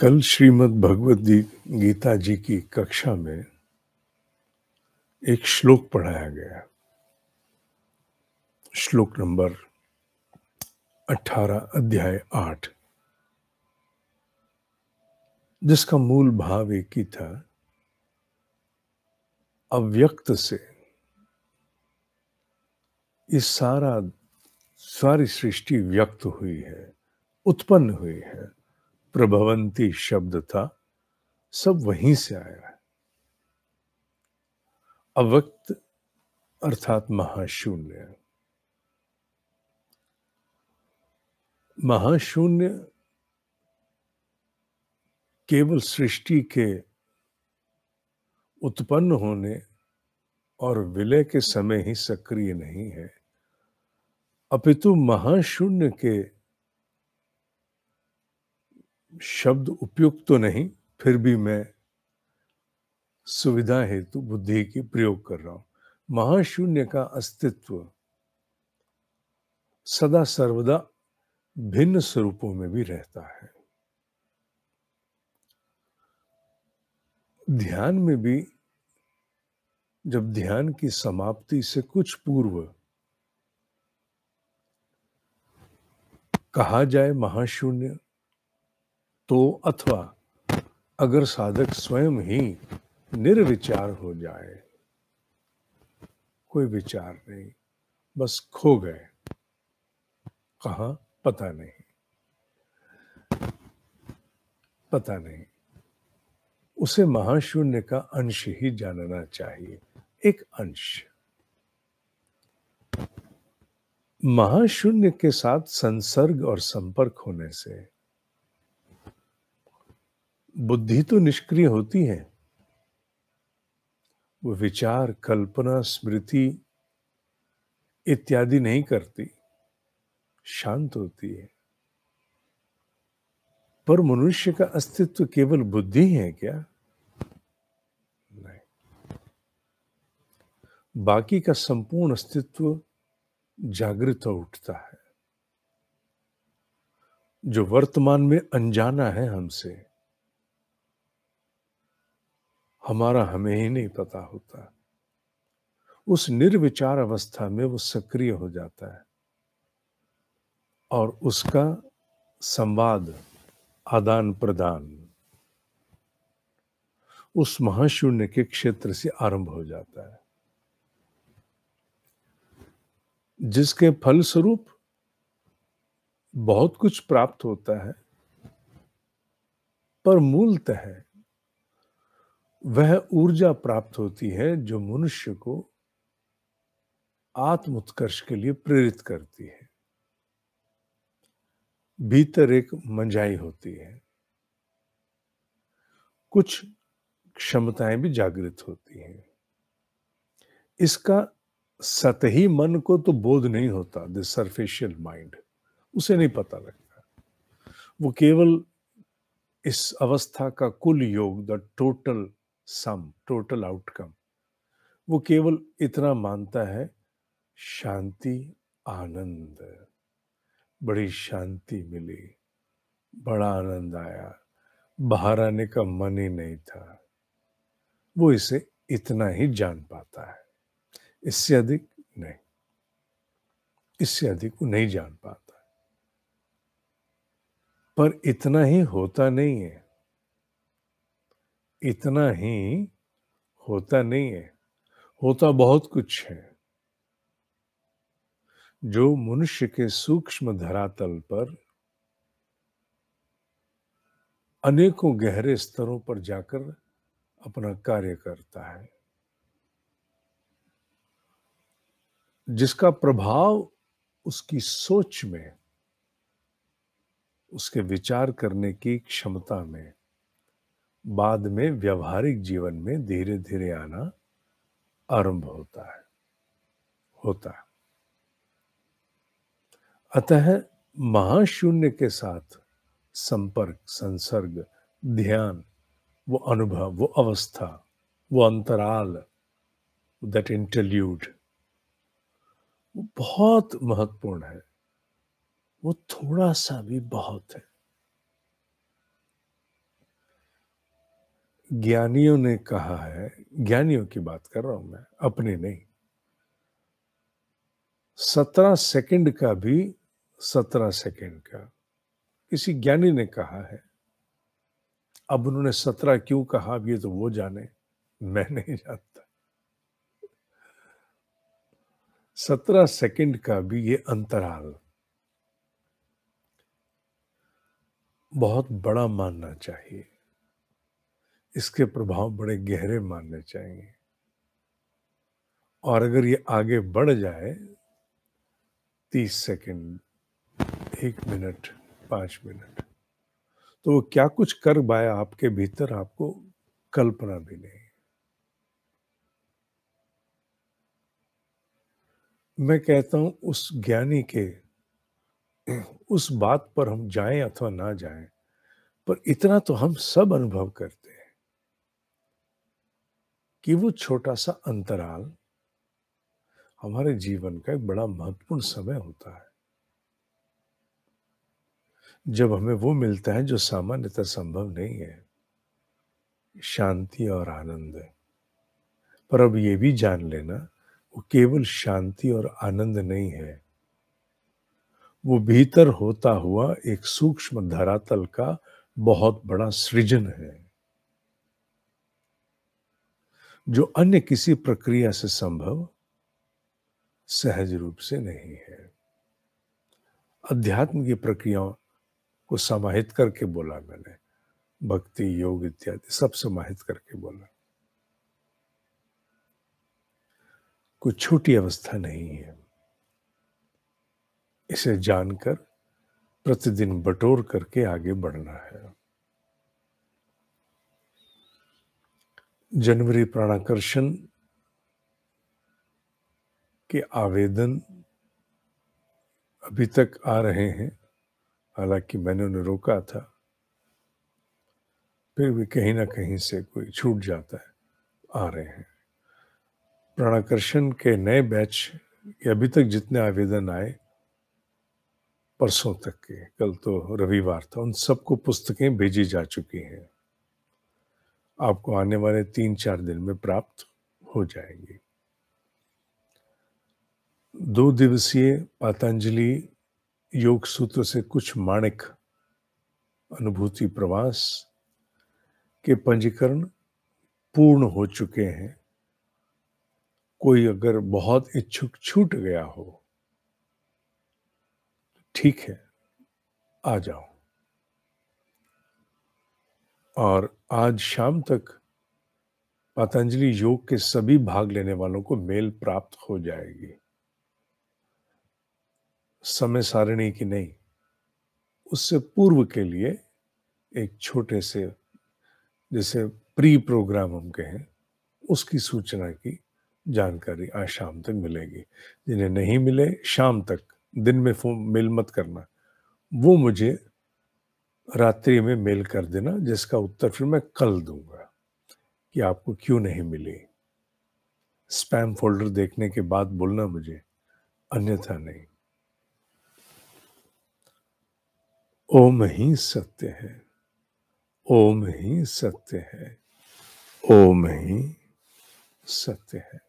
कल श्रीमद् भगवत गीता जी की कक्षा में एक श्लोक पढ़ाया गया श्लोक नंबर 18 अध्याय 8 जिसका मूल भाव एक ही था अव्यक्त से इस सारा सारी सृष्टि व्यक्त हुई है उत्पन्न हुई है प्रभवंती शब्द था सब वहीं से आया है अवक्त अर्थात महाशून्य महाशून्य केवल सृष्टि के उत्पन्न होने और विलय के समय ही सक्रिय नहीं है अपितु महाशून्य के शब्द उपयुक्त तो नहीं फिर भी मैं सुविधा हेतु बुद्धि की प्रयोग कर रहा हूं महाशून्य का अस्तित्व सदा सर्वदा भिन्न स्वरूपों में भी रहता है ध्यान में भी जब ध्यान की समाप्ति से कुछ पूर्व कहा जाए महाशून्य तो अथवा अगर साधक स्वयं ही निर्विचार हो जाए कोई विचार नहीं बस खो गए कहा पता नहीं पता नहीं उसे महाशून्य का अंश ही जानना चाहिए एक अंश महाशून्य के साथ संसर्ग और संपर्क होने से बुद्धि तो निष्क्रिय होती है वो विचार कल्पना स्मृति इत्यादि नहीं करती शांत होती है पर मनुष्य का अस्तित्व केवल बुद्धि है क्या नहीं बाकी का संपूर्ण अस्तित्व जागृत हो उठता है जो वर्तमान में अनजाना है हमसे हमारा हमें ही नहीं पता होता उस निर्विचार अवस्था में वो सक्रिय हो जाता है और उसका संवाद आदान प्रदान उस महाशून्य के क्षेत्र से आरंभ हो जाता है जिसके फल स्वरूप बहुत कुछ प्राप्त होता है पर मूलतः वह ऊर्जा प्राप्त होती है जो मनुष्य को आत्म उत्कर्ष के लिए प्रेरित करती है भीतर एक मंजाई होती है कुछ क्षमताएं भी जागृत होती हैं इसका सतही मन को तो बोध नहीं होता द सर्फेशियल माइंड उसे नहीं पता लगता वो केवल इस अवस्था का कुल योग the total sum total outcome वो केवल इतना मानता है शांति आनंद बड़ी शांति मिली बड़ा आनंद आया बाहर आने का मन ही नहीं था वो इसे इतना ही जान पाता है इससे अधिक नहीं इससे अधिक वो नहीं जान पाता पर इतना ही होता नहीं है इतना ही होता नहीं है होता बहुत कुछ है जो मनुष्य के सूक्ष्म धरातल पर अनेकों गहरे स्तरों पर जाकर अपना कार्य करता है जिसका प्रभाव उसकी सोच में उसके विचार करने की क्षमता में बाद में व्यवहारिक जीवन में धीरे धीरे आना आरंभ होता है होता है अतः महाशून्य के साथ संपर्क संसर्ग ध्यान वो अनुभव वो अवस्था वो अंतराल दैट इंटरल्यूड बहुत महत्वपूर्ण है वो थोड़ा सा भी बहुत है ज्ञानियों ने कहा है ज्ञानियों की बात कर रहा हूं मैं अपने नहीं सत्रह सेकंड का भी सत्रह सेकंड का किसी ज्ञानी ने कहा है अब उन्होंने सत्रह क्यों कहा अब ये तो वो जाने मैं नहीं जानता सत्रह सेकंड का भी ये अंतराल बहुत बड़ा मानना चाहिए इसके प्रभाव बड़े गहरे मानने चाहिए और अगर ये आगे बढ़ जाए तीस सेकंड एक मिनट पांच मिनट तो वो क्या कुछ कर पाया आपके भीतर आपको कल्पना भी नहीं मैं कहता हूं उस ज्ञानी के उस बात पर हम जाएं अथवा ना जाएं पर इतना तो हम सब अनुभव करते कि वो छोटा सा अंतराल हमारे जीवन का एक बड़ा महत्वपूर्ण समय होता है जब हमें वो मिलता है जो सामान्यतः संभव नहीं है शांति और आनंद है पर अब ये भी जान लेना वो केवल शांति और आनंद नहीं है वो भीतर होता हुआ एक सूक्ष्म धरातल का बहुत बड़ा सृजन है जो अन्य किसी प्रक्रिया से संभव सहज रूप से नहीं है अध्यात्म की प्रक्रियाओं को समाहित करके बोला मैंने भक्ति योग इत्यादि सब समाहित करके बोला कोई छोटी अवस्था नहीं है इसे जानकर प्रतिदिन बटोर करके आगे बढ़ना है जनवरी प्राणाकर्षण के आवेदन अभी तक आ रहे हैं हालांकि मैंने उन्हें रोका था फिर भी कहीं ना कहीं से कोई छूट जाता है आ रहे हैं प्राणाकर्षण के नए बैच के अभी तक जितने आवेदन आए परसों तक के कल तो रविवार था उन सबको पुस्तकें भेजी जा चुकी हैं आपको आने वाले तीन चार दिन में प्राप्त हो जाएंगे दो दिवसीय पतंजलि योग सूत्र से कुछ माणिक अनुभूति प्रवास के पंजीकरण पूर्ण हो चुके हैं कोई अगर बहुत इच्छुक छूट गया हो ठीक है आ जाओ और आज शाम तक पतंजलि योग के सभी भाग लेने वालों को मेल प्राप्त हो जाएगी समय सारिणी की नहीं उससे पूर्व के लिए एक छोटे से जैसे प्री प्रोग्राम हम कहें उसकी सूचना की जानकारी आज शाम तक मिलेगी जिन्हें नहीं मिले शाम तक दिन में फोन मेल मत करना वो मुझे रात्रि में मेल कर देना जिसका उत्तर फिर मैं कल दूंगा कि आपको क्यों नहीं मिली स्पैम फोल्डर देखने के बाद बोलना मुझे अन्यथा नहीं ओम ही सत्य है ओम ही सत्य है ओम ही सत्य है